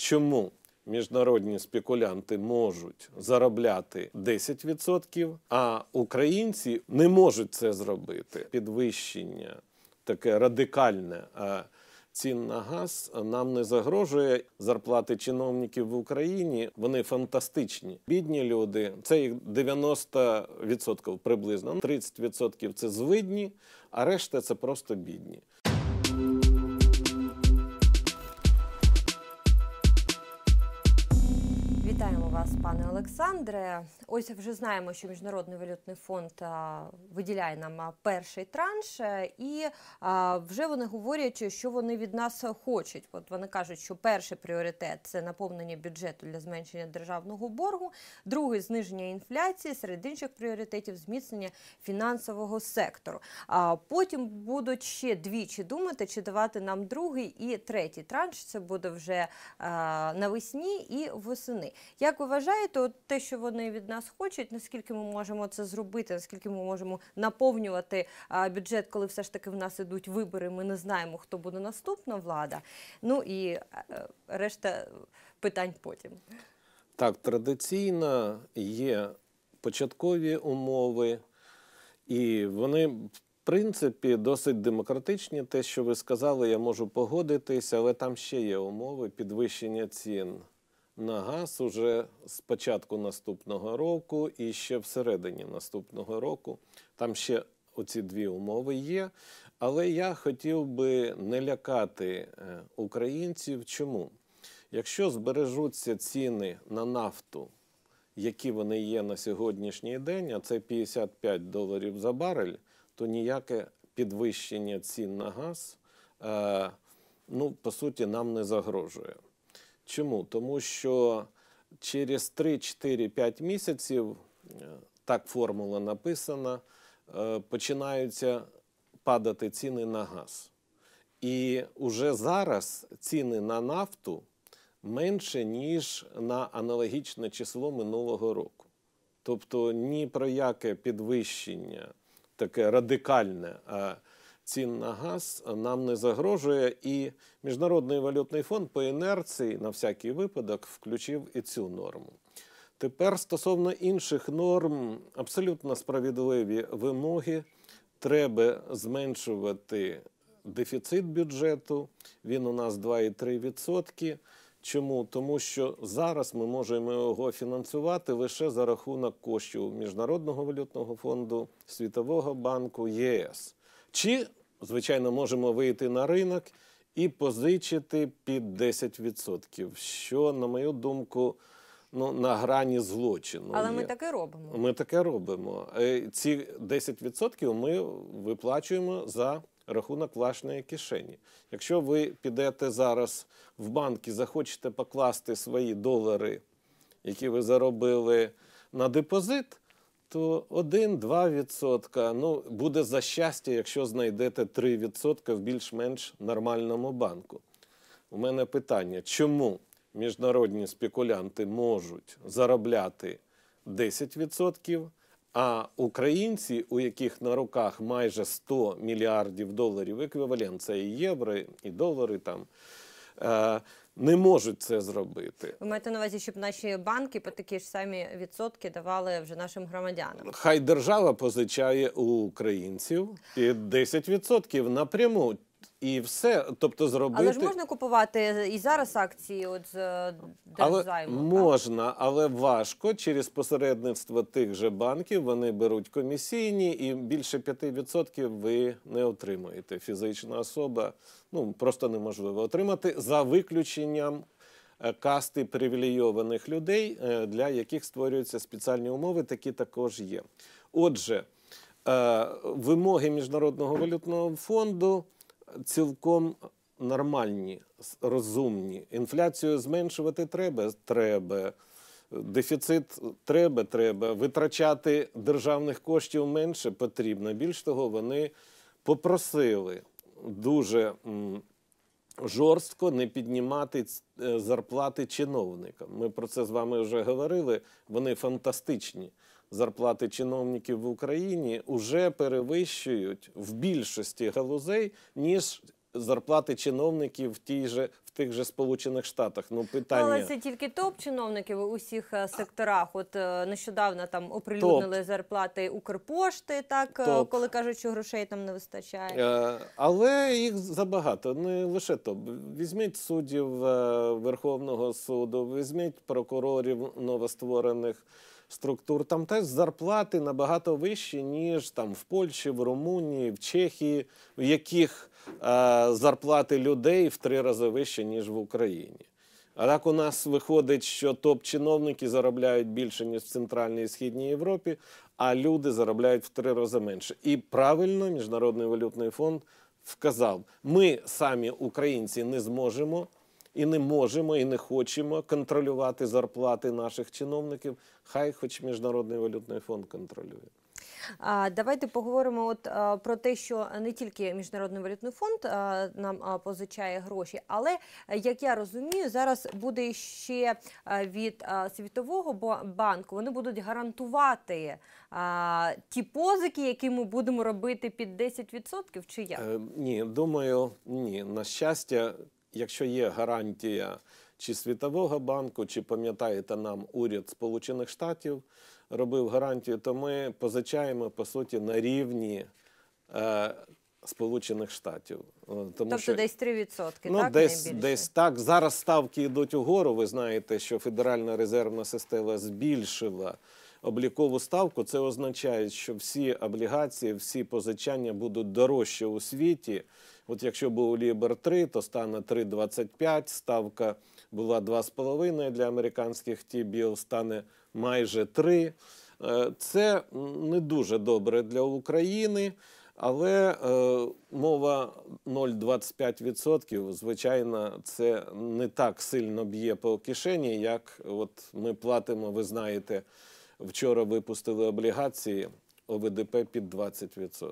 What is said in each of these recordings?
Чому міжнародні спекулянти можуть заробляти 10%, а українці не можуть це зробити? Підвищення таке радикальне. Цін на газ нам не загрожує зарплати чиновників в Україні. Вони фантастичні. Бідні люди. Це їх 90% приблизно 30% – це звидні, а решта це просто бідні. вас, пане Олександре. Ось вже знаємо, що міжнародний валютний фонд виділяє нам перший транш, е, і вже вони говорять, що вони від нас хочуть. От вони кажуть, що перший пріоритет це наповнення бюджету для зменшення державного боргу, другий зниження інфляції, серед інших пріоритетів зміцнення фінансового сектору. А потім будуть ще двічі думати, чи давати нам другий і третій транш. Це буде вже е, навесні і восени. Як ви вважаєте, от те, що вони від нас хочуть, наскільки ми можемо це зробити, наскільки ми можемо наповнювати бюджет, коли все ж таки в нас ідуть вибори, ми не знаємо, хто буде наступна влада. Ну і е, решта питань потім. Так, традиційно є початкові умови, і вони, в принципі, досить демократичні. Те, що ви сказали, я можу погодитися, але там ще є умови підвищення цін на газ уже з початку наступного року і ще всередині наступного року. Там ще оці дві умови є. Але я хотів би не лякати е, українців. Чому? Якщо збережуться ціни на нафту, які вони є на сьогоднішній день, а це 55 доларів за барель, то ніяке підвищення цін на газ, е, ну, по суті, нам не загрожує. Чому? Тому що через 3-4-5 місяців, е, так формула написана, е, починаються падати ціни на газ. І вже зараз ціни на нафту менше, ніж на аналогічне число минулого року. Тобто ні про яке підвищення, таке радикальне. а цін на газ нам не загрожує, і Міжнародний валютний фонд по інерції на всякий випадок включив і цю норму. Тепер стосовно інших норм, абсолютно справедливі вимоги, треба зменшувати дефіцит бюджету. Він у нас 2,3%. Чому? Тому що зараз ми можемо його фінансувати лише за рахунок коштів Міжнародного валютного фонду, Світового банку ЄС. Чи звичайно, можемо вийти на ринок і позичити під 10%, що, на мою думку, ну, на грані злочину. Але ми таке робимо. Ми таке робимо. Е, ці 10% ми виплачуємо за рахунок власної кишені. Якщо ви підете зараз в банк і захочете покласти свої долари, які ви заробили на депозит то 1-2 відсотка. Ну, буде за щастя, якщо знайдете 3 в більш-менш нормальному банку. У мене питання, чому міжнародні спекулянти можуть заробляти 10%, а українці, у яких на руках майже 100 мільярдів доларів еквівалент, це і євро, і долари там. Е, не можуть це зробити. Ви маєте на увазі, щоб наші банки по такі ж самі відсотки давали вже нашим громадянам. Хай держава позичає у українців під 10% напряму і все. Тобто, зробити але ж можна купувати і зараз акції, от з держзайму? можна, але важко через посередництво тих же банків вони беруть комісійні, і більше 5% ви не отримуєте. Фізична особа ну просто неможливо отримати за виключенням. Е, касти привілейованих людей, е, для яких створюються спеціальні умови, такі також є. Отже, е, вимоги Міжнародного валютного фонду цілком нормальні, розумні. Інфляцію зменшувати треба. Треба. Дефіцит треба, треба. Витрачати державних коштів менше потрібно. Більш того, вони попросили дуже жорстко не піднімати е, зарплати чиновникам. Ми про це з вами вже говорили. Вони фантастичні зарплати чиновників в Україні вже перевищують в більшості галузей ніж. Зарплати чиновників в тій же в тих же сполучених штатах. Ну питання але це тільки топ чиновників у усіх е, секторах. От е, нещодавно там оприлюднили топ. зарплати Укрпошти, так е, топ. коли кажуть, що грошей там не вистачає, е, але їх забагато. Не лише топ. Візьміть суддів Верховного суду, візьміть прокурорів новостворених структур, там теж зарплати набагато вищі, ніж там в Польщі, в Румунії, в Чехії, в яких е, зарплати людей в три рази вищі, ніж в Україні. А так у нас виходить, що топ-чиновники заробляють більше, ніж в Центральній і Східній Європі, а люди заробляють в три рази менше. І правильно Міжнародний валютний фонд вказав: ми самі, українці, не зможемо і не можемо, і не хочемо контролювати зарплати наших чиновників. Хай, хоч міжнародний валютний фонд контролює. Давайте поговоримо от про те, що не тільки міжнародний валютний фонд нам позичає гроші, але як я розумію, зараз буде ще від світового банку. Вони будуть гарантувати ті позики, які ми будемо робити під 10%, Чи як? Е, ні, думаю, ні. На щастя, якщо є гарантія чи Світового банку, чи пам'ятаєте нам уряд Сполучених Штатів робив гарантію, то ми позичаємо по суті на рівні. Е, Сполучених Штатів. Е, тому тобто що, десь 3%, ну, так? Десь, десь так. Зараз ставки йдуть угору. Ви знаєте, що Федеральна резервна система збільшила облікову ставку, це означає, що всі облігації, всі позичання будуть дорожче у світі. От якщо був Лібер 3, то стане 3,25, ставка була 2,5 для американських ті стане майже 3. Е, це не дуже добре для України, але е, мова 0,25%, звичайно, це не так сильно б'є по кишені, як от ми платимо, ви знаєте. Вчора випустили облігації ОВДП під 20%.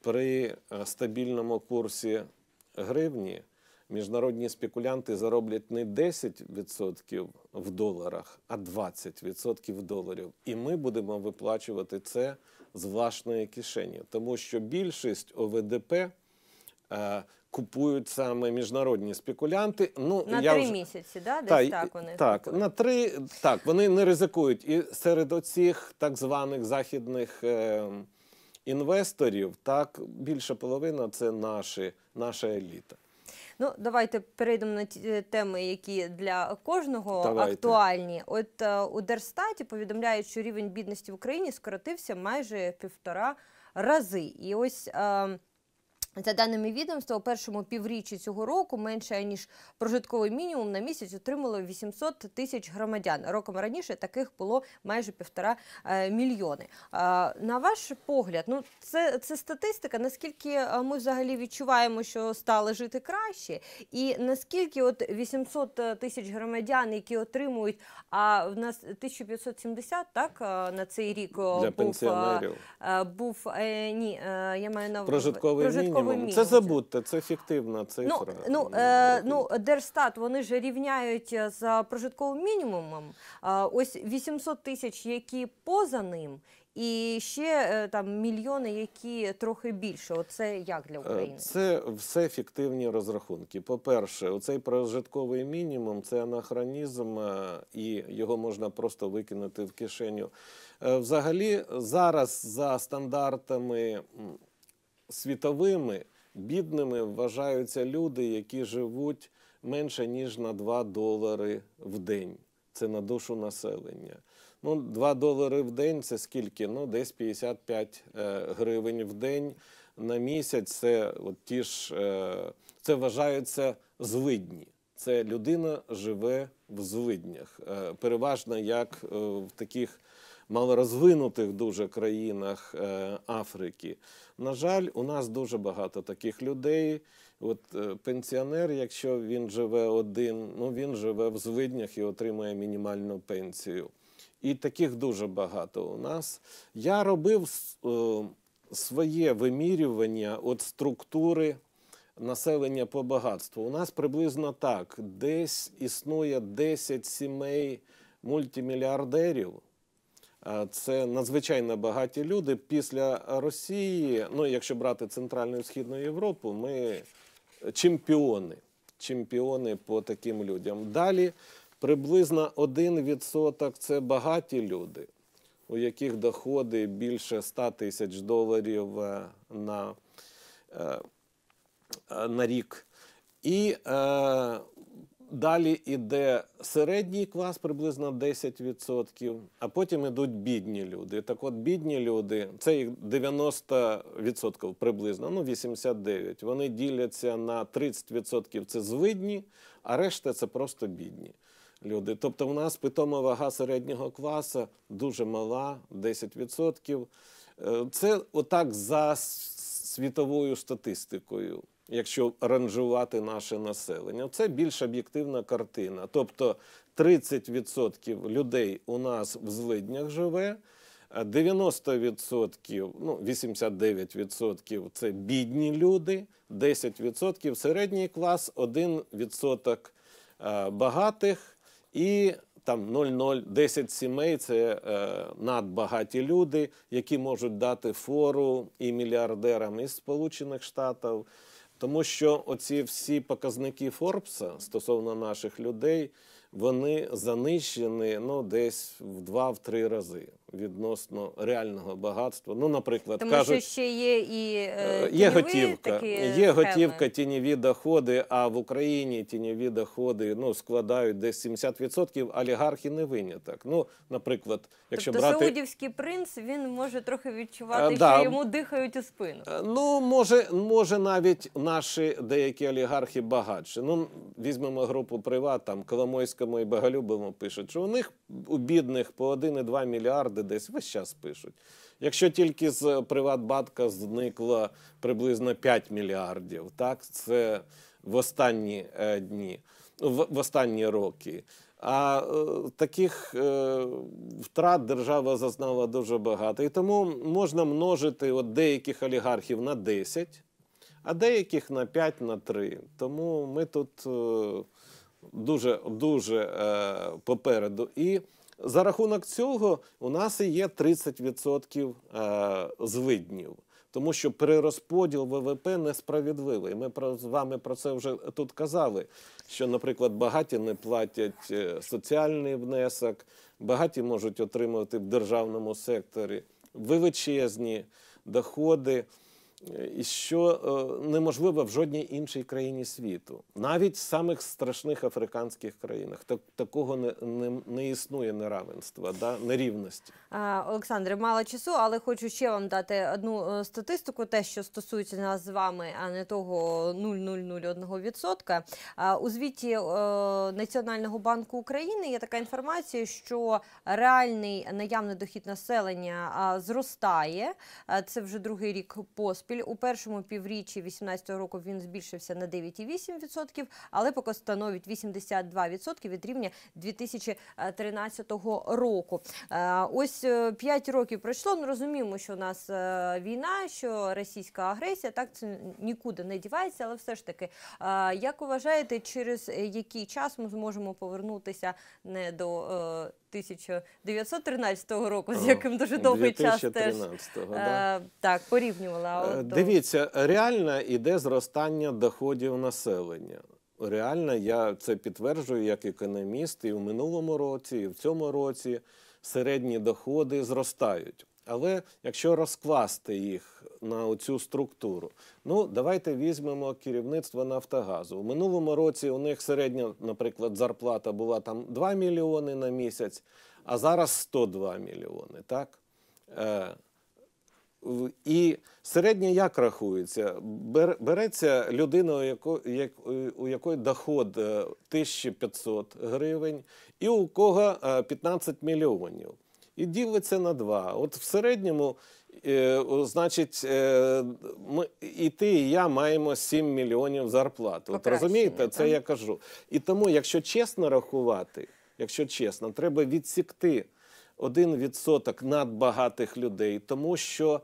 При е, стабільному курсі гривні міжнародні спекулянти зароблять не 10% в доларах, а 20% доларів. І ми будемо виплачувати це з власної кишені, тому що більшість ОВДП е, купують саме міжнародні спекулянти. Ну на я три вже... місяці, да? десь та, так вони так на три так. Вони не ризикують і серед оцих так званих західних е, інвесторів. Так більша половина це наші, наша еліта. Ну, давайте перейдемо на ті е, теми, які для кожного давайте. актуальні. От е, у Дерстаті повідомляють, що рівень бідності в Україні скоротився майже півтора рази. І ось е, за даними відомства, у першому півріччі цього року менше ніж прожитковий мінімум на місяць отримало 800 тисяч громадян. Роком раніше таких було майже півтора е, мільйони. Е, на ваш погляд, ну це це статистика. Наскільки е, ми взагалі відчуваємо, що стали жити краще, і наскільки от 800 тисяч громадян, які отримують, а в нас 1570, так на цей рік Для був, був ні, я маю на прожитковий, прожитковий мінімум мінімум. Це забудьте, це фіктивна ну, цифра. Ну, е, ну, е, ну Держстат вони ж рівняють е, з прожитковим мінімумом. Е, ось 800 тисяч, які поза ним. І ще там мільйони, які трохи більше. Оце як для України? Це все фіктивні розрахунки. По перше, оцей прожитковий мінімум це анахронізм, і його можна просто викинути в кишеню. Взагалі, зараз за стандартами світовими бідними вважаються люди, які живуть менше ніж на 2 долари в день. Це на душу населення. Ну, 2 долари в день це скільки? Ну, десь 55 е, гривень в день на місяць. Це от ті ж е, це вважаються звидні. Це людина живе в злиднях, е, переважно як в таких малорозвинутих дуже країнах е, Африки. На жаль, у нас дуже багато таких людей. От е, пенсіонер, якщо він живе один, ну він живе в звиднях і отримує мінімальну пенсію. І таких дуже багато у нас. Я робив е, своє вимірювання от структури. Населення по багатству. У нас приблизно так: десь існує 10 сімей мультимільярдерів. Це надзвичайно багаті люди. Після Росії, ну якщо брати Центральну і Східну Європу, ми чемпіони. Чемпіони по таким людям. Далі приблизно 1% це багаті люди, у яких доходи більше 100 тисяч доларів е, на е, е, на рік. І Далі йде середній клас, приблизно 10%, а потім йдуть бідні люди. Так от бідні люди, це їх 90% приблизно, ну 89%. Вони діляться на 30% це звидні, а решта це просто бідні люди. Тобто у нас питома вага середнього класу дуже мала, 10%. Е, це отак за світовою статистикою якщо ранжувати наше населення. Це більш об'єктивна картина. Тобто 30% людей у нас в злиднях живе. 90%, ну 89% це бідні люди, 10% середній клас, 1% е, багатих і там 0,010 сімей це е, надбагаті люди, які можуть дати фору і мільярдерам із Сполучених Штатів. Тому що оці всі показники Форбса стосовно наших людей, вони занищені ну, десь в 2 три рази відносно реального багатства. Ну, наприклад, Тому кажуть, що ще є і е, е є готівка, такі є готівка, тіньові доходи. А в Україні тіньові доходи ну складають десь 70%, олігархи не виняток. Ну, наприклад, якщо тобто брати... Саудівський принц він може трохи відчувати, а, е, да. що йому дихають у спину. Е, ну може, може навіть наші деякі олігархи багатші. Ну візьмемо групу приват, там Коломойському і Боголюбовому пишуть, що у них у бідних по 1,2 мільярди десь весь час пишуть. Якщо тільки з Приватбанка зникло приблизно 5 мільярдів, так це в останні е, дні, в, в останні роки. А е, таких е, втрат держава зазнала дуже багато. І тому можна множити от деяких олігархів на 10, а деяких на 5, на 3. Тому ми тут. Е, дуже дуже е, попереду. І за рахунок цього у нас і є 30% е, звиднів. Тому що перерозподіл ВВП несправедливий. Ми про, з вами про це вже тут казали. Що, наприклад, багаті не платять е, соціальний внесок, багаті можуть отримувати в державному секторі величезні доходи і що е, неможливо в жодній іншій країні світу, навіть в самих страшних африканських країнах, так такого не не, не існує неравенства, да нерівності. Олександре, мало часу, але хочу ще вам дати одну е, статистику, те, що стосується нас з вами, а не того 0,001%. У звіті е, Національного банку України є така інформація, що реальний наявний дохід населення зростає. Це вже другий рік поспіль у першому півріччі 2018 року він збільшився на 9,8%, але поки становить 82% від рівня 2013 року. Е, ось 5 е, років пройшло. Ми розуміємо, що у нас е, війна, що російська агресія так це нікуди не дівається, але все ж таки, як вважаєте, через який час ми зможемо повернутися не до 1913 року, з яким дуже довгий час теж е, да. так порівнювала. Е, От, Дивіться, реально йде зростання доходів населення. Реально, я це підтверджую як економіст, і в минулому році, і в цьому році середні доходи зростають. Але якщо розкласти їх на цю структуру, ну давайте візьмемо керівництво Нафтогазу. У минулому році у них середня, наприклад, зарплата була там 2 мільйони на місяць, а зараз 102 мільйони. так? Е, І середня як рахується? Береться людина, у якої доход 1500 е, гривень, і у кого 15 е, мільйонів і ділиться на два. От в середньому, е, значить, е, ми, і ти, і я маємо 7 мільйонів зарплат. От розумієте, це так? я кажу. І тому, якщо чесно рахувати, якщо чесно, треба відсікти один відсоток надбагатих людей, тому що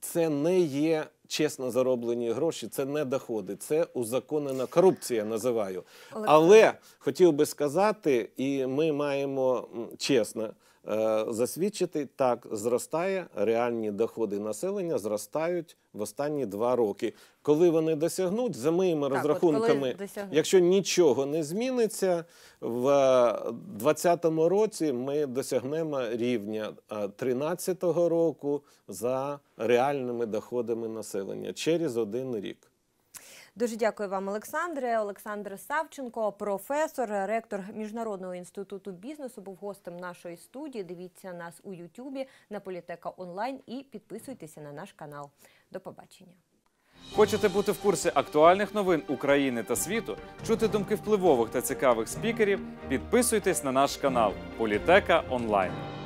це не є. Чесно зароблені гроші, це не доходи, це узаконена корупція. Називаю, але хотів би сказати, і ми маємо чесно. Е, засвідчити так зростає реальні доходи населення зростають в останні два роки. Коли вони досягнуть за моїми так, розрахунками, якщо нічого не зміниться, в 2020 е, році ми досягнемо рівня 2013 е, року за реальними доходами населення через один рік. Дуже дякую вам, Олександре. Олександр Савченко, професор, ректор міжнародного інституту бізнесу, був гостем нашої студії. Дивіться нас у Ютубі на Політека онлайн і підписуйтеся на наш канал. До побачення. Хочете бути в курсі актуальних новин України та світу, чути думки впливових та цікавих спікерів? Підписуйтесь на наш канал Політека Онлайн.